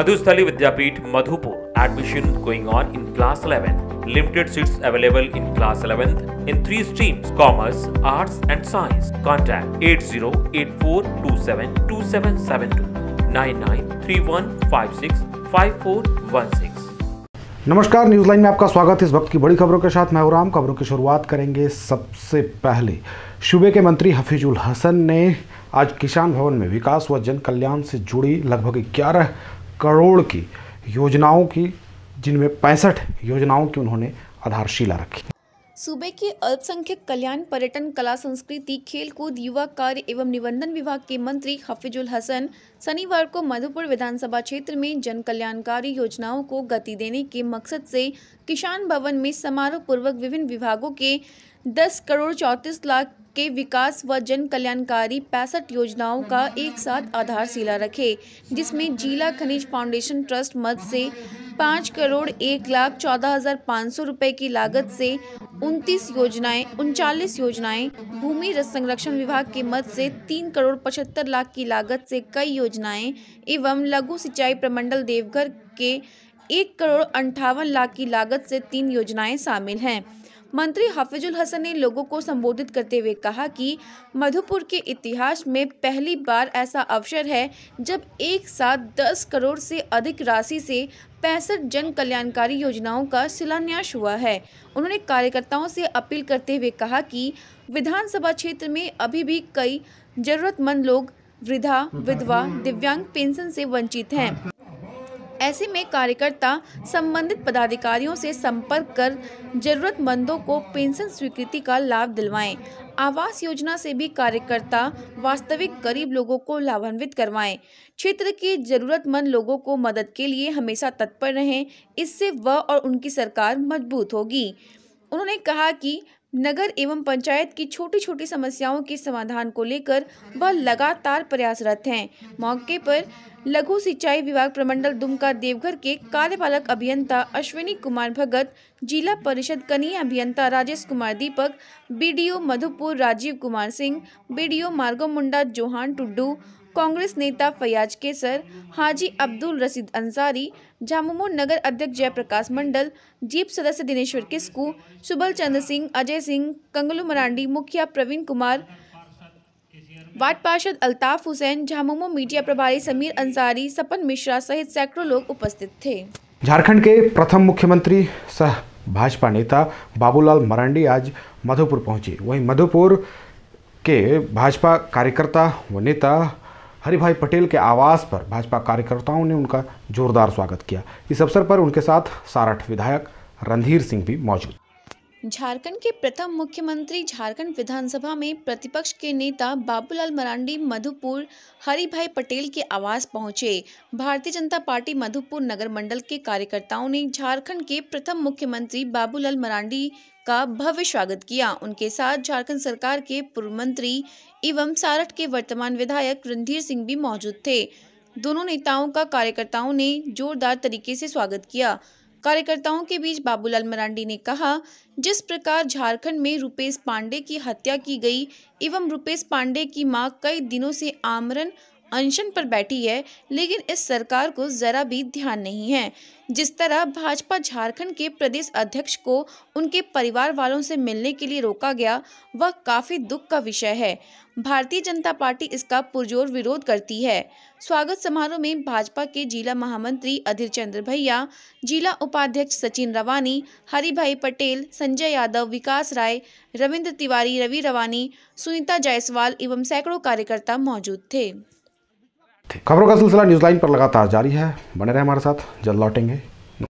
मधुस्थली Vidyapeeth Madhupur admission going on in class 11 limited seats available in class 11th in three streams commerce arts and science contact 8084272772 9931570 5416 नमस्कार news line में आपका स्वागत है इस वक्त की बड़ी खबरों के साथ मैं राम खबरों की शुरुआत करेंगे सबसे पहले सूबे के मंत्री हफीजुल हसन ने आज किसान भवन में विकास व जन कल्याण से जुड़ी लगभग ग्यारह करोड़ की योजनाओं की जिनमें पैंसठ योजनाओं की उन्होंने आधारशिला रखी सूबे के अल्पसंख्यक कल्याण पर्यटन कला संस्कृति खेलकूद युवा कार्य एवं निबंधन विभाग के मंत्री हफिजुल हसन शनिवार को मधुपुर विधानसभा क्षेत्र में जन कल्याणकारी योजनाओं को गति देने के मकसद से किसान भवन में समारोह पूर्वक विभिन्न विभागों के 10 करोड़ चौंतीस लाख के विकास व जन कल्याणकारी पैंसठ योजनाओं का एक साथ आधारशिला रखे जिसमें जिला खनिज फाउंडेशन ट्रस्ट मद से पाँच करोड़ एक लाख चौदह हजार पाँच सौ रूपए की लागत से उनतीस योजनाएं उनचालीस योजनाएं भूमि संरक्षण विभाग के मद से तीन करोड़ पचहत्तर लाख की लागत से कई योजना योजनाएं एवं लघु सिंचाई प्रमंडल देवघर के एक करोड़ अंठावन लाख की लागत से तीन योजनाएं शामिल हैं मंत्री हाफिजुल हसन ने लोगों को संबोधित करते हुए कहा कि मधुपुर के इतिहास में पहली बार ऐसा अवसर है जब एक साथ 10 करोड़ से अधिक राशि से पैंसठ जन कल्याणकारी योजनाओं का शिलान्यास हुआ है उन्होंने कार्यकर्ताओं से अपील करते हुए कहा कि विधानसभा क्षेत्र में अभी भी कई जरूरतमंद लोग वृद्धा विधवा दिव्यांग पेंशन से वंचित हैं ऐसे में कार्यकर्ता संबंधित पदाधिकारियों से संपर्क कर जरूरतमंदों को पेंशन स्वीकृति का लाभ दिलवाएं। आवास योजना से भी कार्यकर्ता वास्तविक गरीब लोगों को लाभान्वित करवाएं। क्षेत्र के जरूरतमंद लोगों को मदद के लिए हमेशा तत्पर रहें इससे वह और उनकी सरकार मजबूत होगी उन्होंने कहा कि नगर एवं पंचायत की छोटी छोटी समस्याओं के समाधान को लेकर वह लगातार प्रयासरत हैं मौके पर लघु सिंचाई विभाग प्रमंडल दुमका देवघर के कार्यपालक अभियंता अश्विनी कुमार भगत जिला परिषद कनीय अभियंता Rajesh Kumar Deepak BDO Madhupur Rajiv Kumar Singh BDO Margo Munda Johan Tudu Congress नेता फयाज केसर हाजी अब्दुल रसीद अंसारी झामुमो नगर अध्यक्ष जयप्रकाश मंडल जीप सदस्य दिनेश्वर किस्कू सुबल चंद्र सिंह अजय सिंह कंगलू मरांडी मुखिया प्रवीण कुमार वार्ड पार्षद अल्ताफ हुसैन झामुमो मीडिया प्रभारी समीर अंसारी सपन मिश्रा सहित सैकड़ों लोग उपस्थित थे झारखंड के प्रथम मुख्यमंत्री सह भाजपा नेता बाबूलाल मरांडी आज मधुपुर पहुंचे वहीं मधुपुर के भाजपा कार्यकर्ता व नेता हरिभाई पटेल के आवास पर भाजपा कार्यकर्ताओं ने उनका जोरदार स्वागत किया इस अवसर पर उनके साथ सारठ विधायक रणधीर सिंह भी मौजूद झारखंड के प्रथम मुख्यमंत्री झारखंड विधानसभा में प्रतिपक्ष के नेता बाबूलाल मरांडी मधुपुर हरिभाई पटेल के आवास पहुंचे भारतीय जनता पार्टी मधुपुर नगर मंडल के कार्यकर्ताओं ने झारखंड के प्रथम मुख्यमंत्री बाबूलाल मरांडी का भव्य स्वागत किया उनके साथ झारखंड सरकार के पूर्व मंत्री एवं सारठ के वर्तमान विधायक रणधीर सिंह भी मौजूद थे दोनों नेताओं का कार्यकर्ताओं ने जोरदार तरीके से स्वागत किया कार्यकर्ताओं के बीच बाबूलाल मरांडी ने कहा जिस प्रकार झारखंड में रुपेश पांडे की हत्या की गई एवं रुपेश पांडे की मां कई दिनों से आमरण अनशन पर बैठी है लेकिन इस सरकार को ज़रा भी ध्यान नहीं है जिस तरह भाजपा झारखंड के प्रदेश अध्यक्ष को उनके परिवार वालों से मिलने के लिए रोका गया वह काफ़ी दुख का विषय है भारतीय जनता पार्टी इसका पुरजोर विरोध करती है स्वागत समारोह में भाजपा के जिला महामंत्री अधीर चंद्र भैया जिला उपाध्यक्ष सचिन रवानी हरिभाई पटेल संजय यादव विकास राय रविंद्र तिवारी रवि रवानी सुनीता जायसवाल एवं सैकड़ों कार्यकर्ता मौजूद थे खबरों का सिलसिला न्यूज़ लाइन पर लगातार जारी है बने रहे हमारे साथ जल्द लौटेंगे